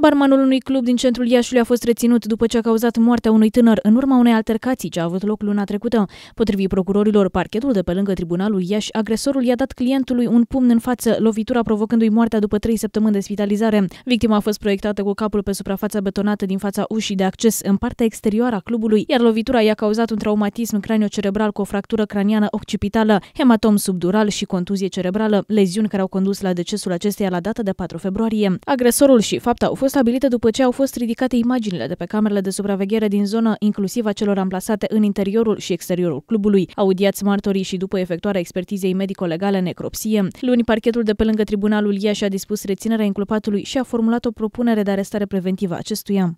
Barmanul unui club din centrul Iașului a fost reținut după ce a cauzat moartea unui tânăr în urma unei altercații ce a avut loc luna trecută. Potrivit procurorilor, parchetul de pe lângă tribunalul Iași, agresorul i-a dat clientului un pumn în față, lovitura provocându-i moartea după trei săptămâni de spitalizare. Victima a fost proiectată cu capul pe suprafața betonată din fața ușii de acces în partea exterioară a clubului, iar lovitura i-a cauzat un traumatism craniocerebral cu o fractură craniană occipitală, hematom subdural și contuzie cerebrală, leziuni care au condus la decesul acesteia la data de 4 februarie. Agresorul și fapta au fost fost stabilită după ce au fost ridicate imaginile de pe camerele de supraveghere din zonă, inclusiv a celor amplasate în interiorul și exteriorul clubului, audiați martorii și după efectuarea expertizei medico-legale necropsie. Luni, parchetul de pe lângă tribunalul Iași a dispus reținerea inculpatului și a formulat o propunere de arestare preventivă acestuia.